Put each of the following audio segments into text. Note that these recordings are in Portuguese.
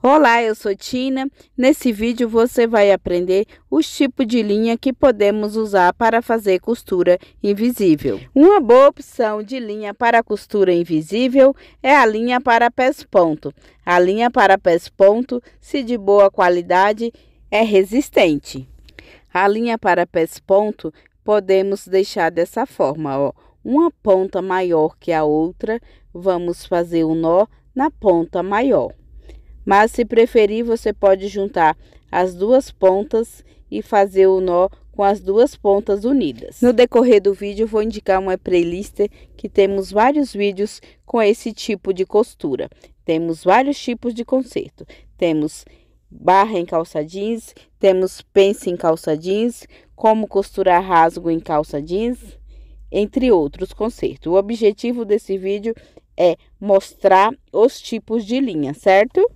Olá, eu sou Tina. Nesse vídeo você vai aprender os tipos de linha que podemos usar para fazer costura invisível. Uma boa opção de linha para costura invisível é a linha para pés ponto. A linha para pés ponto, se de boa qualidade, é resistente. A linha para pés ponto podemos deixar dessa forma, ó. Uma ponta maior que a outra, vamos fazer um nó na ponta maior. Mas se preferir, você pode juntar as duas pontas e fazer o nó com as duas pontas unidas. No decorrer do vídeo vou indicar uma playlist que temos vários vídeos com esse tipo de costura. Temos vários tipos de conserto. Temos barra em calça jeans, temos pence em calça jeans, como costurar rasgo em calça jeans, entre outros consertos. O objetivo desse vídeo é mostrar os tipos de linha, certo?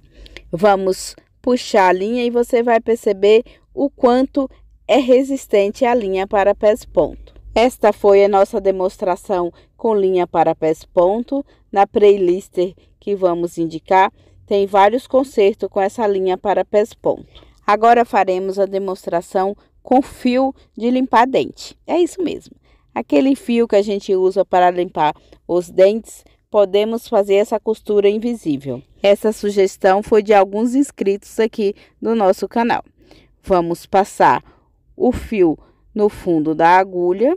Vamos puxar a linha e você vai perceber o quanto é resistente a linha para pés ponto. Esta foi a nossa demonstração com linha para pés ponto. Na playlist que vamos indicar, tem vários concertos com essa linha para pés ponto. Agora faremos a demonstração com fio de limpar dente. É isso mesmo. Aquele fio que a gente usa para limpar os dentes podemos fazer essa costura invisível. Essa sugestão foi de alguns inscritos aqui no nosso canal. Vamos passar o fio no fundo da agulha,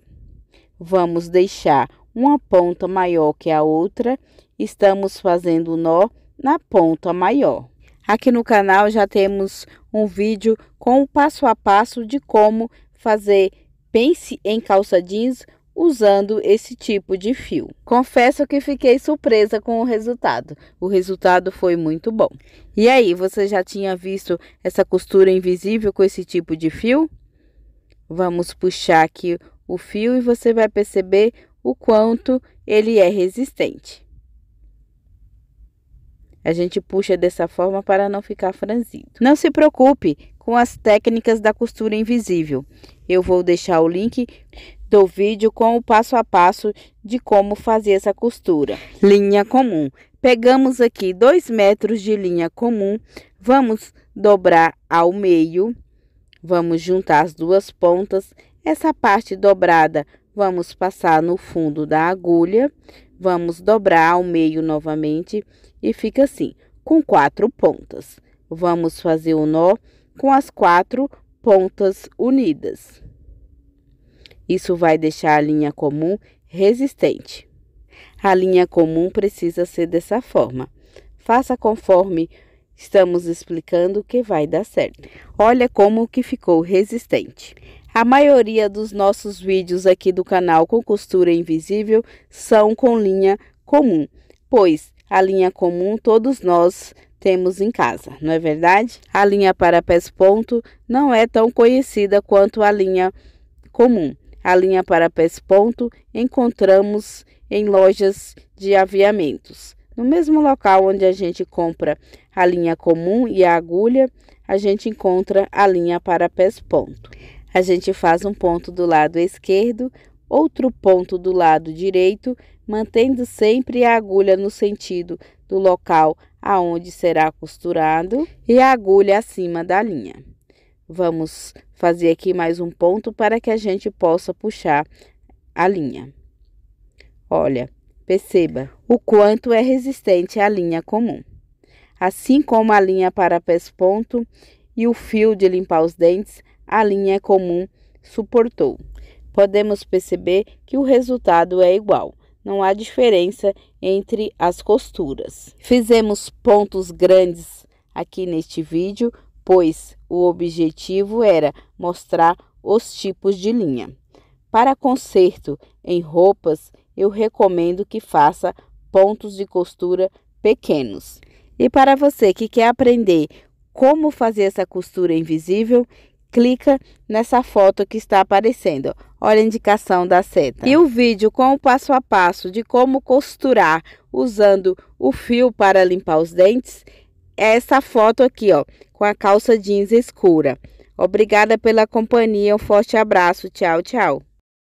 vamos deixar uma ponta maior que a outra, estamos fazendo o nó na ponta maior. Aqui no canal já temos um vídeo com o passo a passo de como fazer pence em calça jeans usando esse tipo de fio. Confesso que fiquei surpresa com o resultado. O resultado foi muito bom. E aí, você já tinha visto essa costura invisível com esse tipo de fio? Vamos puxar aqui o fio e você vai perceber o quanto ele é resistente. A gente puxa dessa forma para não ficar franzido. Não se preocupe com as técnicas da costura invisível. Eu vou deixar o link do vídeo com o passo a passo de como fazer essa costura. Linha comum. Pegamos aqui dois metros de linha comum, vamos dobrar ao meio, vamos juntar as duas pontas. Essa parte dobrada vamos passar no fundo da agulha, vamos dobrar ao meio novamente e fica assim, com quatro pontas. Vamos fazer o nó com as quatro pontas unidas. Isso vai deixar a linha comum resistente. A linha comum precisa ser dessa forma. Faça conforme estamos explicando que vai dar certo. Olha como que ficou resistente. A maioria dos nossos vídeos aqui do canal com costura invisível são com linha comum, pois a linha comum todos nós temos em casa, não é verdade? A linha para pés ponto não é tão conhecida quanto a linha comum. A linha para pés ponto encontramos em lojas de aviamentos. No mesmo local onde a gente compra a linha comum e a agulha, a gente encontra a linha para pés ponto. A gente faz um ponto do lado esquerdo, outro ponto do lado direito, mantendo sempre a agulha no sentido do local aonde será costurado e a agulha acima da linha. Vamos fazer aqui mais um ponto para que a gente possa puxar a linha. Olha, perceba o quanto é resistente a linha comum. Assim como a linha para pesponto e o fio de limpar os dentes, a linha é comum suportou. Podemos perceber que o resultado é igual, não há diferença entre as costuras. Fizemos pontos grandes aqui neste vídeo pois o objetivo era mostrar os tipos de linha. Para conserto em roupas, eu recomendo que faça pontos de costura pequenos. E para você que quer aprender como fazer essa costura invisível, clica nessa foto que está aparecendo. Olha a indicação da seta. E o vídeo com o passo a passo de como costurar usando o fio para limpar os dentes é essa foto aqui, ó, com a calça jeans escura. Obrigada pela companhia, um forte abraço, tchau, tchau.